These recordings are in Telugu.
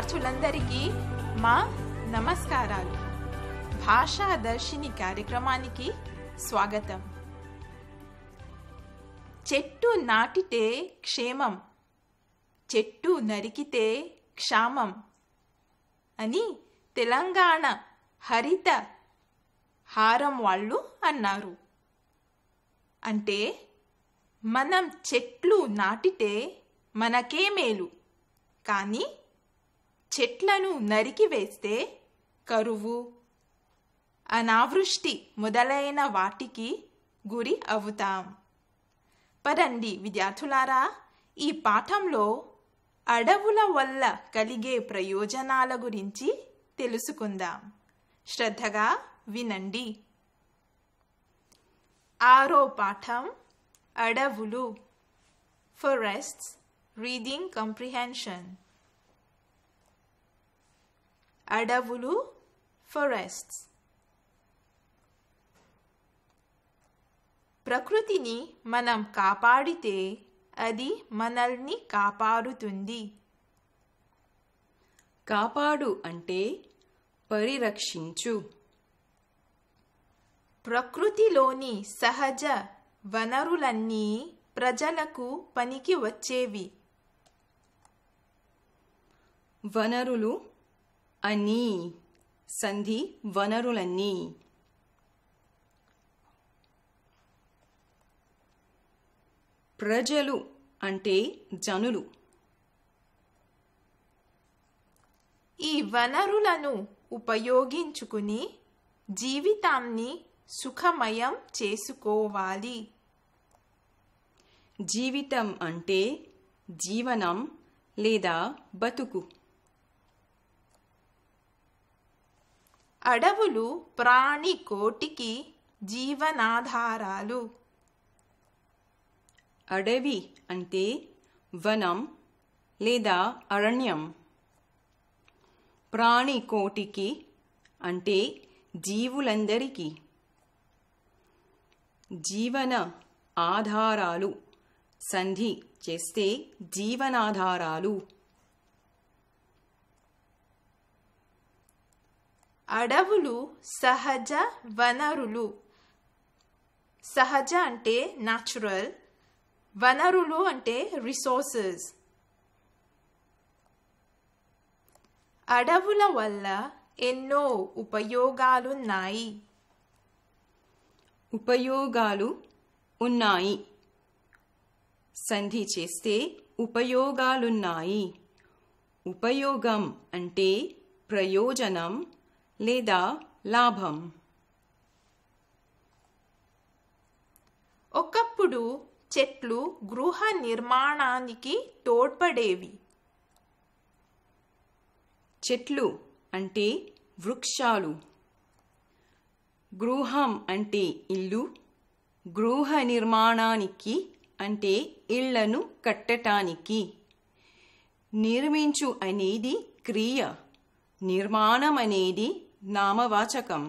విద్యార్థులందరికీ మా నమస్కారాలు భాషా దర్శిని కార్యక్రమానికి స్వాగతం చెట్టు నాటితే క్షేమం చెట్టు నరికితే క్షామం అని తెలంగాణ హరిత హారం వాళ్ళు అన్నారు అంటే మనం చెట్లు నాటితే మనకే మేలు కానీ చెట్లను నరికివేస్తే కరువు అనావృష్టి మొదలైన వాటికి గురి అవుతాం పరండి విద్యార్థులారా ఈ పాఠంలో అడవుల వల్ల కలిగే ప్రయోజనాల గురించి తెలుసుకుందాం శ్రద్ధగా వినండి ఆరో పాఠం అడవులు రెస్ట్స్ రీడింగ్ కంప్రిహెన్షన్ అడవులు ఫారెస్ట్స్ ప్రకృతిని మనం కాపాడితే అది మనల్ని కాపాడుతుంది కాపాడు అంటే పరిరక్షించు ప్రకృతిలోని సహజ వనరులన్నీ ప్రజలకు పనికి వచ్చేవి వనరులు అని సంధి వనరులన్నీ ప్రజలు అంటే జనులు ఈ వనరులను ఉపయోగించుకుని జీవితాన్ని సుఖమయం చేసుకోవాలి జీవితం అంటే జీవనం లేదా బతుకు అడవులు ప్రాణి కోటికి జీవనాధారాలు అడవి అంటే వనం లేదా అరణ్యం ప్రాణి కోటికి అంటే జీవులందరికీ జీవన ఆధారాలు సంధి చేస్తే జీవనాధారాలు అడవులు సహజ వనరులు సహజ అంటే న్యాచురల్ వనరులు అంటే రిసోర్సెస్ అడవుల వల్ల ఎన్నో ఉపయోగాలున్నాయి ఉపయోగాలు ఉన్నాయి సంధి చేస్తే ఉపయోగాలున్నాయి ఉపయోగం అంటే ప్రయోజనం లేదా లాభం ఒకప్పుడు చెట్లు గృహ నిర్మాణానికి తోడ్పడేవి చెట్లు అంటే వృక్షాలు గృహం అంటే ఇల్లు గృహ నిర్మాణానికి అంటే ఇళ్లను కట్టటానికి నిర్మించు అనేది క్రియ నిర్మాణం అనేది నామవాచకం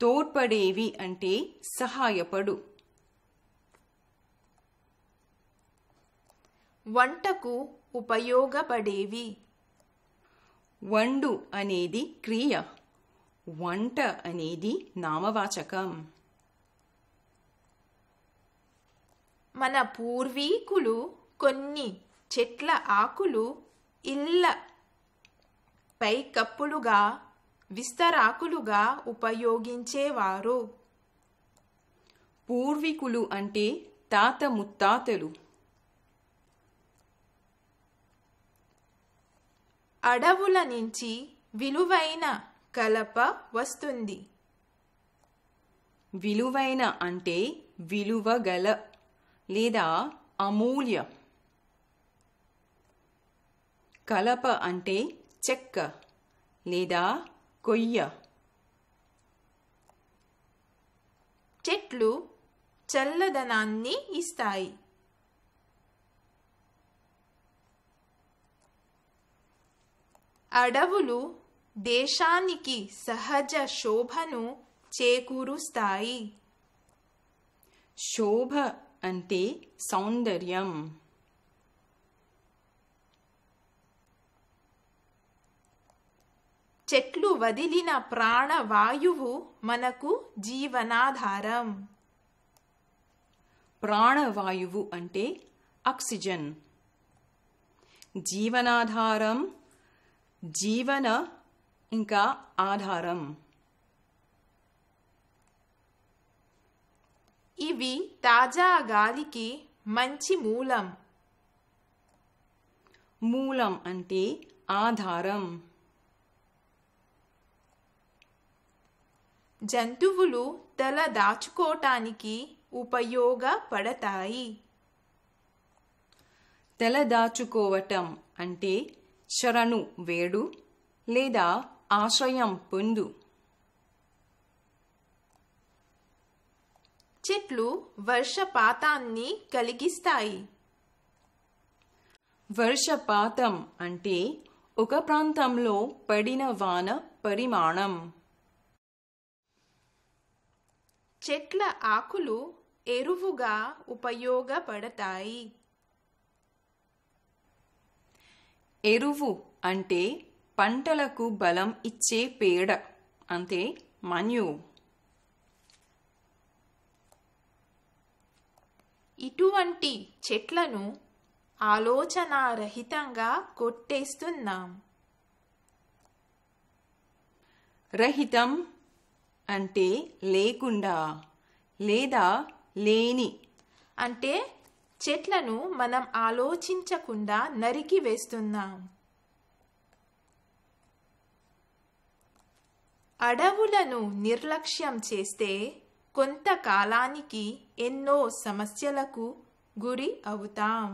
తోడ్పడేవి అంటే సహాయపడు వంటకు ఉపయోగపడేవి వండు అనేది క్రియ వంట అనేది నామవాచకం మన పూర్వీకులు కొన్ని చెట్ల ఆకులు ఇళ్ళ పైకప్పులుగా విస్తరాకులుగా ఉపయోగించేవారు పూర్వీకులు అంటే తాత ముత్తాతలు అడవుల నుంచి విలువైన కలప వస్తుంది విలువైన అంటే విలువగల లేదా అమూల్య కలప అంటే చెక్క లేదా కొయ్య చెట్లు చల్లదనాన్ని ఇస్తాయి అడవులు దేశానికి సహజ శోభను చేకూరుస్తాయి శోభ అంటే సౌందర్యం చెట్లు వదిలిన ప్రాణవాయువు మనకు జీవనాధారం ప్రాణవాయువు అంటే ఆక్సిజన్ జీవనాధారం జీవన ఇంకా ఆధారం ఇవి తాజా గాలికి మంచి మూలం మూలం అంటే ఆధారం జంతువులు తల దాచుకోటానికి ఉపయోగపడతాయి తల దాచుకోవటం అంటే శరణు వేడు లేదా ఆశ్రయం పొందు చెట్లు వర్షపాతాన్ని కలిగిస్తాయి వర్షపాతం అంటే ఒక ప్రాంతంలో పడిన వాన పరిమాణం చెట్ల ఆకులు ఎరువుగా ఉపయోగపడతాయి ఎరువు అంటే పంటలకు బలం ఇచ్చే పేడ అంతే మన్యు ఇటువంటి చెట్లను ఆలోచనారహితంగా కొట్టేస్తున్నాం రహితం అంటే లేకుండా లేదా లేని అంటే చెట్లను మనం ఆలోచించకుండా నరికి వేస్తున్నాం అడవులను నిర్లక్ష్యం చేస్తే కొంతకాలానికి ఎన్నో సమస్యలకు గురి అవుతాం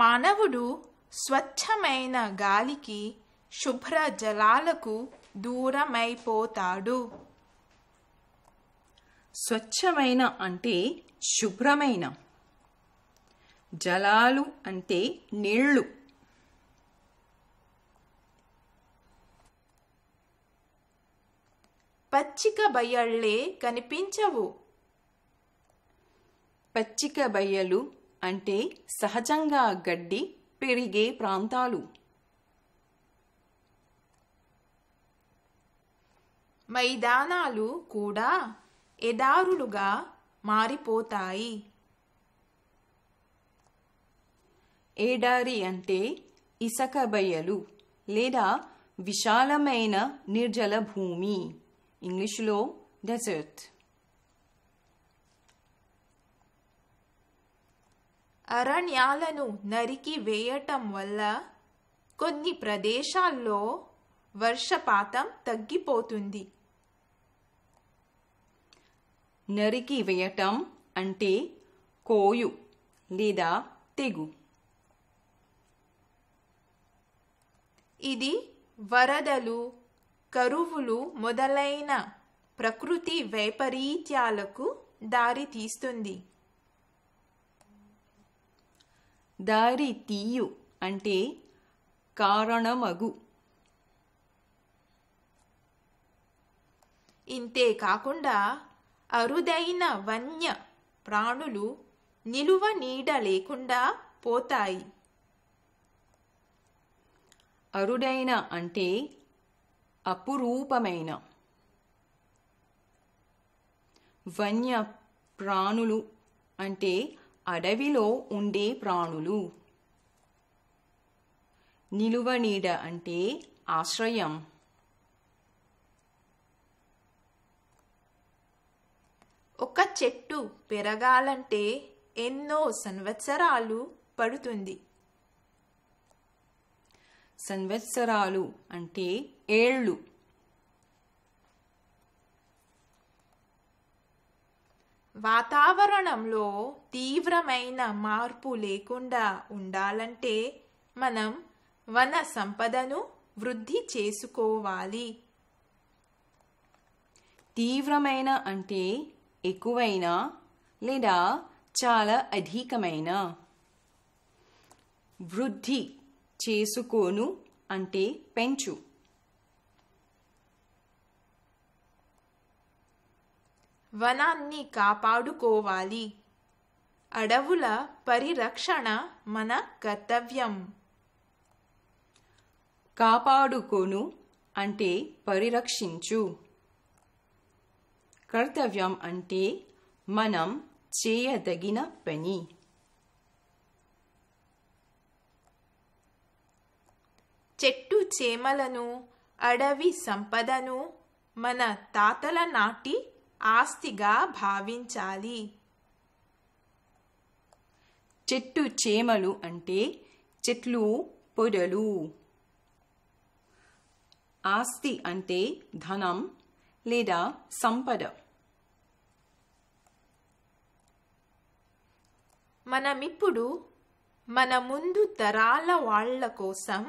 మానవుడు స్వచ్ఛమైన గాలికి శుభ్ర జలాలకు దూరమైపోతాడు స్వచ్ఛమైన అంటే శుభ్రమైన జలాలు అంటే నీళ్లు పచ్చిక బయళ్ళే కనిపించవు పచ్చిక బయలు అంటే సహజంగా గడ్డి పెరిగే ప్రాంతాలు మైదానాలు కూడా ఎడారులుగా మారిపోతాయి ఏడారి అంటే ఇసక బయలు లేదా విశాలమైన నిర్జల భూమి ఇంగ్లీషులో డెజర్ట్ అరణ్యాలను నరికి వేయటం వల్ల కొన్ని ప్రదేశాల్లో వర్షపాతం తగ్గిపోతుంది నరికి వేయటం అంటే కోయు లేదా తెగు ఇది వరదలు కరువులు మొదలైన ప్రకృతి వైపరీత్యాలకు దారితీస్తుంది దారి తీయు అంటే కారణమగు ఇంతే కాకుండా అరుదైన వన్య ప్రాణులు నిలువ నీడ లేకుండా పోతాయి అరుడైన అంటే అపురూపమైన వన్య ప్రాణులు అంటే అడవిలో ఉండే ప్రాణులు నిలువ నీడ అంటే ఆశ్రయం ఒక చెట్టు పెరగాలంటే ఎన్నో సంవత్సరాలు పడుతుంది సంవత్సరాలు అంటే ఏళ్ళు వాతావరణంలో తీవ్రమైన మార్పు లేకుండా ఉండాలంటే మనం వన సంపదను వృద్ధి చేసుకోవాలి తీవ్రమైన అంటే ఎక్కువైన లేదా చాలా అధికమైన వృద్ధి చేసుకోను అంటే పెంచు వనాన్ని కాపాడుకోవాలి అడవుల పరిరక్షణ మన కర్తవ్యం కాపాడుకోను అంటే పరిరక్షించు కర్తవ్యం అంటే మనం చేయదగిన పని చెట్టు చేమలను అడవి సంపదను మన తాతల నాటి ఆస్తిగా భావించాలి చెట్టు చేమలు అంటే చెట్లు పొడలు ఆస్తి అంటే ధనం లేదా సంపద మనమిప్పుడు మన ముందు తరాల వాళ్ల కోసం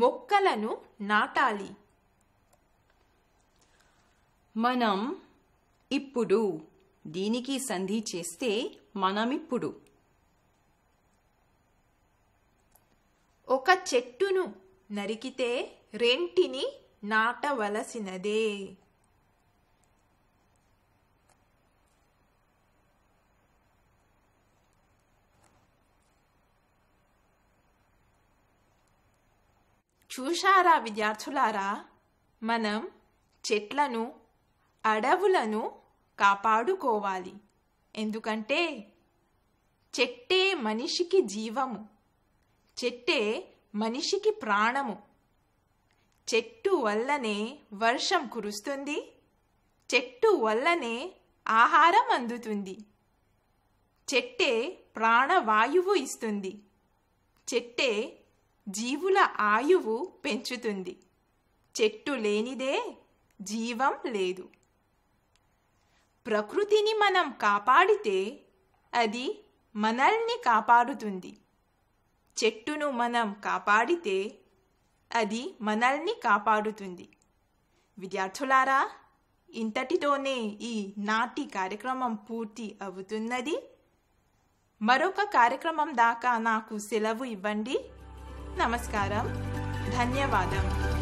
మొక్కలను నాటాలి మనం ఇప్పుడు దీనికి సంధి చేస్తే మనమిప్పుడు ఒక చెట్టును నరికితే రెంటిని నాటవలసినదే చూశారా విద్యార్థులారా మనం చెట్లను అడవులను కాపాడుకోవాలి ఎందుకంటే చెట్టే మనిషికి జీవము చెట్టే మనిషికి ప్రాణము చెట్టు వల్లనే వర్షం కురుస్తుంది చెట్టు వల్లనే ఆహారం అందుతుంది చెట్టే ప్రాణవాయువు ఇస్తుంది చెట్టే జీవుల ఆయువు పెంచుతుంది చెట్టు లేనిదే జీవం లేదు ప్రకృతిని మనం కాపాడితే అది మనల్ని కాపాడుతుంది చెట్టును మనం కాపాడితే అది మనల్ని కాపాడుతుంది విద్యార్థులారా ఇంతటితోనే ఈ నాటి కార్యక్రమం పూర్తి అవుతున్నది మరొక కార్యక్రమం దాకా నాకు సెలవు ఇవ్వండి నమస్కారం ధన్యవాదం